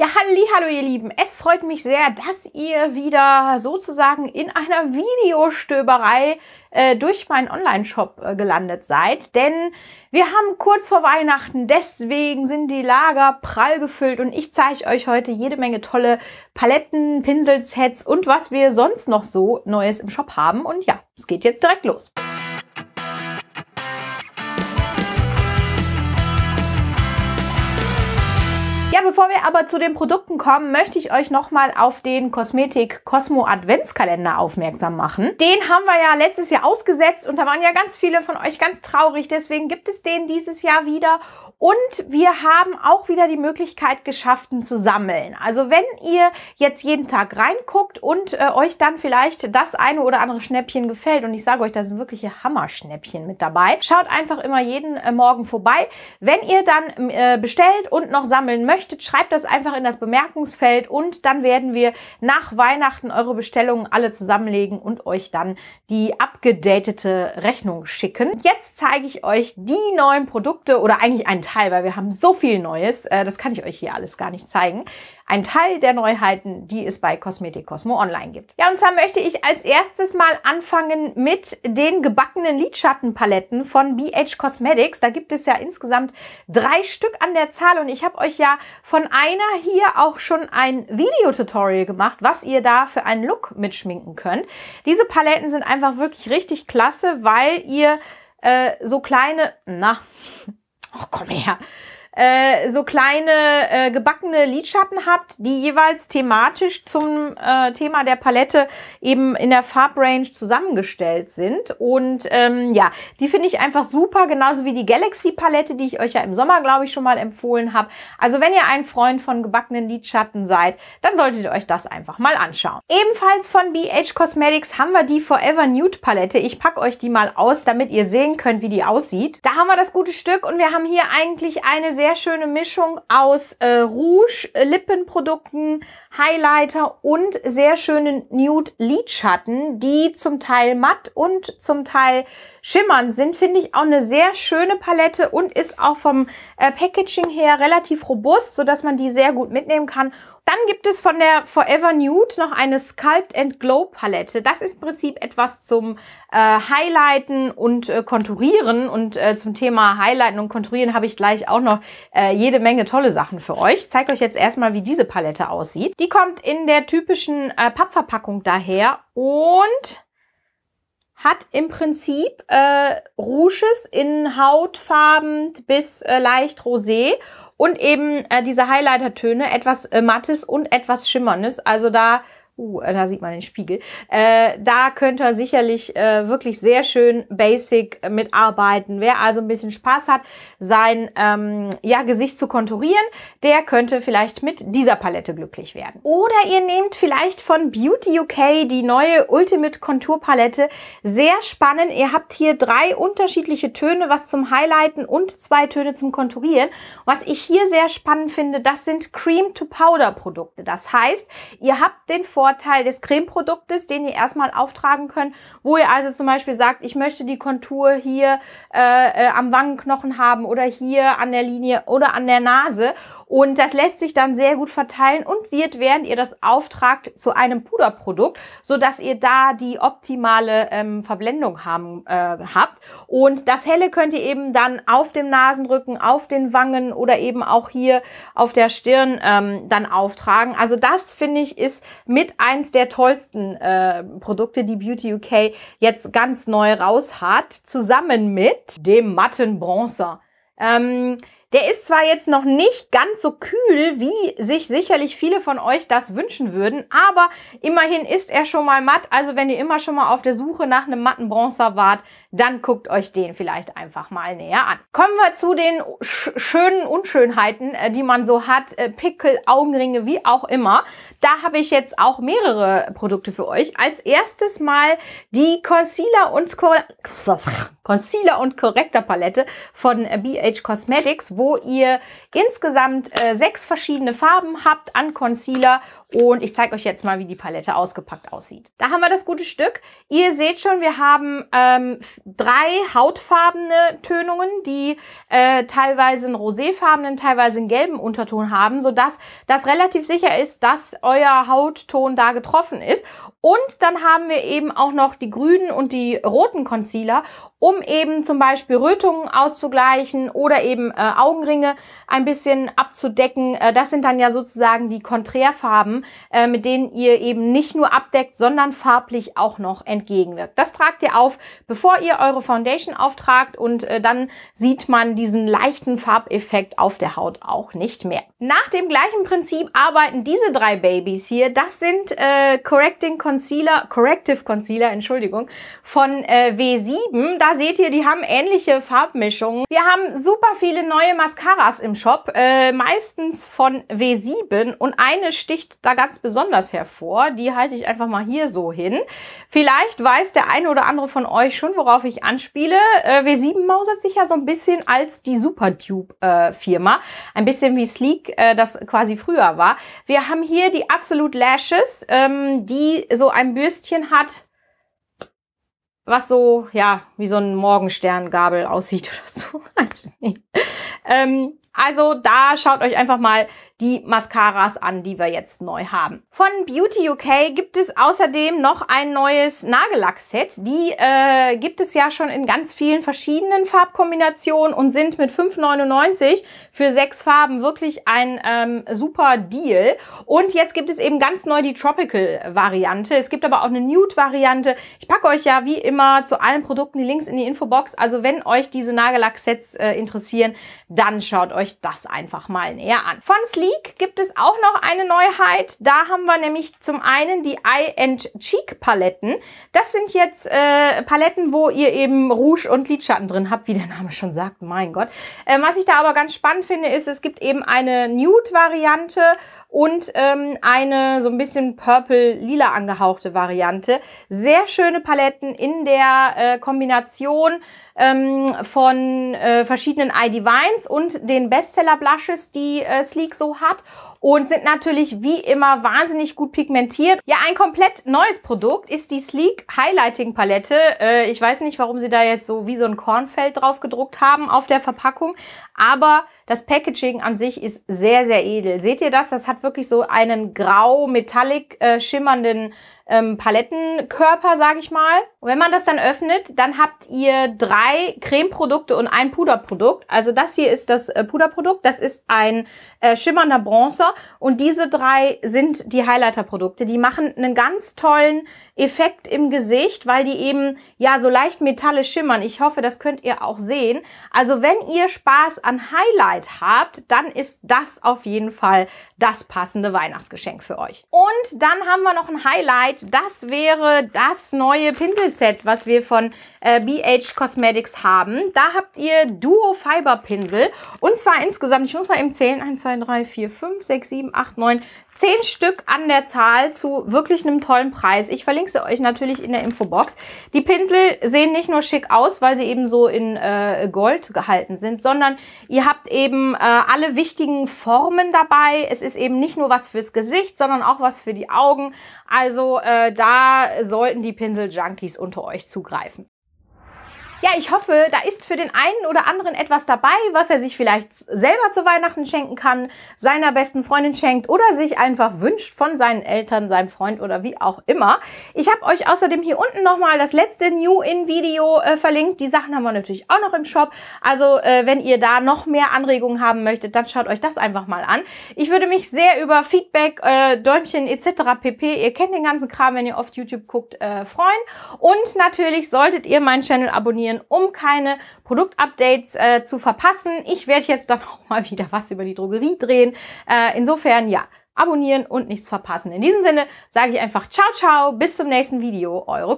Ja, halli, hallo ihr Lieben. Es freut mich sehr, dass ihr wieder sozusagen in einer Videostöberei äh, durch meinen Online-Shop äh, gelandet seid. Denn wir haben kurz vor Weihnachten, deswegen sind die Lager prall gefüllt und ich zeige euch heute jede Menge tolle Paletten, Pinselsets und was wir sonst noch so Neues im Shop haben. Und ja, es geht jetzt direkt los. bevor wir aber zu den Produkten kommen, möchte ich euch nochmal auf den Kosmetik Cosmo Adventskalender aufmerksam machen. Den haben wir ja letztes Jahr ausgesetzt und da waren ja ganz viele von euch ganz traurig. Deswegen gibt es den dieses Jahr wieder und wir haben auch wieder die Möglichkeit geschafft, ihn zu sammeln. Also wenn ihr jetzt jeden Tag reinguckt und äh, euch dann vielleicht das eine oder andere Schnäppchen gefällt, und ich sage euch, da sind wirkliche Hammerschnäppchen mit dabei, schaut einfach immer jeden äh, Morgen vorbei. Wenn ihr dann äh, bestellt und noch sammeln möchtet, möchtet, schreibt das einfach in das Bemerkungsfeld und dann werden wir nach Weihnachten eure Bestellungen alle zusammenlegen und euch dann die abgedatete Rechnung schicken. Jetzt zeige ich euch die neuen Produkte oder eigentlich einen Teil, weil wir haben so viel Neues. Äh, das kann ich euch hier alles gar nicht zeigen ein Teil der Neuheiten, die es bei Cosmetic Cosmo Online gibt. Ja, und zwar möchte ich als erstes mal anfangen mit den gebackenen Lidschattenpaletten von BH Cosmetics. Da gibt es ja insgesamt drei Stück an der Zahl und ich habe euch ja von einer hier auch schon ein Videotutorial gemacht, was ihr da für einen Look mitschminken könnt. Diese Paletten sind einfach wirklich richtig klasse, weil ihr äh, so kleine, na, oh, komm her, äh, so kleine äh, gebackene Lidschatten habt, die jeweils thematisch zum äh, Thema der Palette eben in der Farbrange zusammengestellt sind. Und ähm, ja, die finde ich einfach super, genauso wie die Galaxy Palette, die ich euch ja im Sommer, glaube ich, schon mal empfohlen habe. Also wenn ihr ein Freund von gebackenen Lidschatten seid, dann solltet ihr euch das einfach mal anschauen. Ebenfalls von BH Cosmetics haben wir die Forever Nude Palette. Ich packe euch die mal aus, damit ihr sehen könnt, wie die aussieht. Da haben wir das gute Stück und wir haben hier eigentlich eine sehr sehr schöne Mischung aus äh, Rouge, äh, Lippenprodukten, Highlighter und sehr schönen Nude Lidschatten, die zum Teil matt und zum Teil schimmernd sind. Finde ich auch eine sehr schöne Palette und ist auch vom äh, Packaging her relativ robust, sodass man die sehr gut mitnehmen kann dann gibt es von der Forever Nude noch eine Sculpt and Glow Palette. Das ist im Prinzip etwas zum äh, Highlighten und äh, Konturieren. Und äh, zum Thema Highlighten und Konturieren habe ich gleich auch noch äh, jede Menge tolle Sachen für euch. Ich zeige euch jetzt erstmal, wie diese Palette aussieht. Die kommt in der typischen äh, Pappverpackung daher und hat im Prinzip äh, Rouges in Hautfarben bis äh, leicht rosé und eben äh, diese Highlighter-Töne, etwas äh, mattes und etwas schimmerndes. Also da Uh, da sieht man den Spiegel. Äh, da könnt ihr sicherlich äh, wirklich sehr schön basic mitarbeiten. Wer also ein bisschen Spaß hat, sein ähm, ja, Gesicht zu konturieren, der könnte vielleicht mit dieser Palette glücklich werden. Oder ihr nehmt vielleicht von Beauty UK die neue Ultimate Contour Palette. Sehr spannend. Ihr habt hier drei unterschiedliche Töne, was zum Highlighten und zwei Töne zum Konturieren. Was ich hier sehr spannend finde, das sind Cream-to-Powder Produkte. Das heißt, ihr habt den Vorteil, Vorteil des Cremeproduktes, den ihr erstmal auftragen könnt, wo ihr also zum Beispiel sagt, ich möchte die Kontur hier äh, äh, am Wangenknochen haben oder hier an der Linie oder an der Nase. Und das lässt sich dann sehr gut verteilen und wird, während ihr das auftragt, zu einem Puderprodukt, so dass ihr da die optimale ähm, Verblendung haben, äh, habt. Und das Helle könnt ihr eben dann auf dem Nasenrücken, auf den Wangen oder eben auch hier auf der Stirn ähm, dann auftragen. Also das, finde ich, ist mit eins der tollsten äh, Produkte, die Beauty UK jetzt ganz neu raus hat, zusammen mit dem matten Bronzer. Ähm, der ist zwar jetzt noch nicht ganz so kühl, wie sich sicherlich viele von euch das wünschen würden, aber immerhin ist er schon mal matt. Also wenn ihr immer schon mal auf der Suche nach einem matten Bronzer wart, dann guckt euch den vielleicht einfach mal näher an. Kommen wir zu den sch schönen Unschönheiten, äh, die man so hat. Äh, Pickel, Augenringe, wie auch immer. Da habe ich jetzt auch mehrere Produkte für euch. Als erstes mal die Concealer und, Concealer und Corrector Palette von BH äh, Cosmetics wo ihr insgesamt äh, sechs verschiedene Farben habt an Concealer und ich zeige euch jetzt mal, wie die Palette ausgepackt aussieht. Da haben wir das gute Stück. Ihr seht schon, wir haben ähm, drei hautfarbene Tönungen, die äh, teilweise einen roséfarbenen, teilweise einen gelben Unterton haben, sodass das relativ sicher ist, dass euer Hautton da getroffen ist. Und dann haben wir eben auch noch die grünen und die roten Concealer, um eben zum Beispiel Rötungen auszugleichen oder eben äh, Augenringe ein bisschen abzudecken. Äh, das sind dann ja sozusagen die Konträrfarben, äh, mit denen ihr eben nicht nur abdeckt, sondern farblich auch noch entgegenwirkt. Das tragt ihr auf, bevor ihr eure Foundation auftragt und äh, dann sieht man diesen leichten Farbeffekt auf der Haut auch nicht mehr. Nach dem gleichen Prinzip arbeiten diese drei Babys hier. Das sind äh, Correcting Concealer, Corrective Concealer, Entschuldigung, von äh, W7. Da seht ihr, die haben ähnliche Farbmischungen. Wir haben super viele neue Mascaras im Shop, äh, meistens von W7 und eine sticht da ganz besonders hervor. Die halte ich einfach mal hier so hin. Vielleicht weiß der eine oder andere von euch schon, worauf ich anspiele. Äh, W7 mausert sich ja so ein bisschen als die Supertube-Firma. Äh, ein bisschen wie Sleek äh, das quasi früher war. Wir haben hier die Absolute Lashes, ähm, die so ein Bürstchen hat, was so, ja, wie so ein Morgensterngabel aussieht oder so. Ähm, also da schaut euch einfach mal die Mascaras an, die wir jetzt neu haben. Von Beauty UK gibt es außerdem noch ein neues Nagellackset. Die äh, gibt es ja schon in ganz vielen verschiedenen Farbkombinationen und sind mit 5,99 für sechs Farben wirklich ein ähm, super Deal. Und jetzt gibt es eben ganz neu die Tropical-Variante. Es gibt aber auch eine Nude-Variante. Ich packe euch ja wie immer zu allen Produkten die Links in die Infobox. Also wenn euch diese Nagellacksets äh, interessieren, dann schaut euch das einfach mal näher an. Von Sleep Cheek gibt es auch noch eine Neuheit. Da haben wir nämlich zum einen die Eye and Cheek Paletten. Das sind jetzt äh, Paletten, wo ihr eben Rouge und Lidschatten drin habt, wie der Name schon sagt. Mein Gott. Ähm, was ich da aber ganz spannend finde, ist, es gibt eben eine Nude-Variante und ähm, eine so ein bisschen purple-lila angehauchte Variante. Sehr schöne Paletten in der äh, Kombination ähm, von äh, verschiedenen iDivines und den Bestseller-Blushes, die äh, Sleek so hat und sind natürlich wie immer wahnsinnig gut pigmentiert. Ja, ein komplett neues Produkt ist die Sleek Highlighting Palette. Äh, ich weiß nicht, warum sie da jetzt so wie so ein Kornfeld drauf gedruckt haben auf der Verpackung, aber das Packaging an sich ist sehr, sehr edel. Seht ihr das? Das hat wirklich so einen grau-metallic äh, schimmernden ähm, Palettenkörper, sage ich mal. Und wenn man das dann öffnet, dann habt ihr drei Cremeprodukte und ein Puderprodukt. Also das hier ist das äh, Puderprodukt, das ist ein äh, schimmernder Bronzer und diese drei sind die Highlighter-Produkte. Die machen einen ganz tollen Effekt im Gesicht, weil die eben ja so leicht metallisch schimmern. Ich hoffe, das könnt ihr auch sehen. Also wenn ihr Spaß an Highlight soweit habt, dann ist das auf jeden Fall das passende Weihnachtsgeschenk für euch. Und dann haben wir noch ein Highlight. Das wäre das neue Pinselset, was wir von äh, BH Cosmetics haben. Da habt ihr Duo Fiber Pinsel. Und zwar insgesamt, ich muss mal eben zählen, 1, 2, 3, 4, 5, 6, 7, 8, 9, Zehn Stück an der Zahl zu wirklich einem tollen Preis. Ich verlinke sie euch natürlich in der Infobox. Die Pinsel sehen nicht nur schick aus, weil sie eben so in äh, Gold gehalten sind, sondern ihr habt eben äh, alle wichtigen Formen dabei. Es ist eben nicht nur was fürs Gesicht, sondern auch was für die Augen. Also äh, da sollten die Pinsel-Junkies unter euch zugreifen. Ja, ich hoffe, da ist für den einen oder anderen etwas dabei, was er sich vielleicht selber zu Weihnachten schenken kann, seiner besten Freundin schenkt oder sich einfach wünscht von seinen Eltern, seinem Freund oder wie auch immer. Ich habe euch außerdem hier unten nochmal das letzte New in Video äh, verlinkt. Die Sachen haben wir natürlich auch noch im Shop. Also äh, wenn ihr da noch mehr Anregungen haben möchtet, dann schaut euch das einfach mal an. Ich würde mich sehr über Feedback, äh, Däumchen etc. pp. Ihr kennt den ganzen Kram, wenn ihr oft YouTube guckt, äh, freuen. Und natürlich solltet ihr meinen Channel abonnieren abonnieren, um keine Produktupdates äh, zu verpassen. Ich werde jetzt dann auch mal wieder was über die Drogerie drehen. Äh, insofern, ja, abonnieren und nichts verpassen. In diesem Sinne sage ich einfach ciao, ciao, bis zum nächsten Video, eure